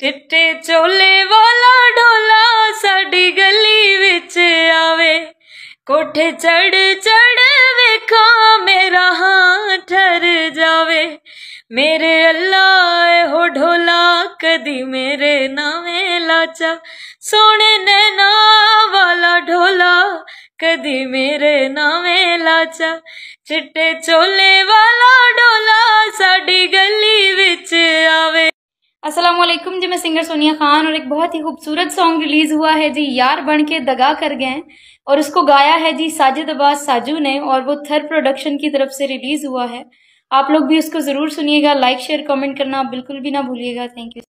चिट्टे चोले वाला डोला साडी गली विच आवे कोठे चढ़ चढ़ वेखा मेरा हां ठर जावे मेरे अल्लाह हो ढोला कदी मेरे नावे लाचा सोने नैना वाला ढोला कदी मेरे नावे लाचा चिट्टे चोले वाला असलम जी मैं सिंगर सोनिया खान और एक बहुत ही खूबसूरत सॉन्ग रिलीज़ हुआ है जी यार बन के दगा कर गए और उसको गाया है जी साजिद अब्बास साजू ने और वो थर प्रोडक्शन की तरफ से रिलीज़ हुआ है आप लोग भी उसको ज़रूर सुनिएगा लाइक शेयर कमेंट करना बिल्कुल भी ना भूलिएगा थैंक यू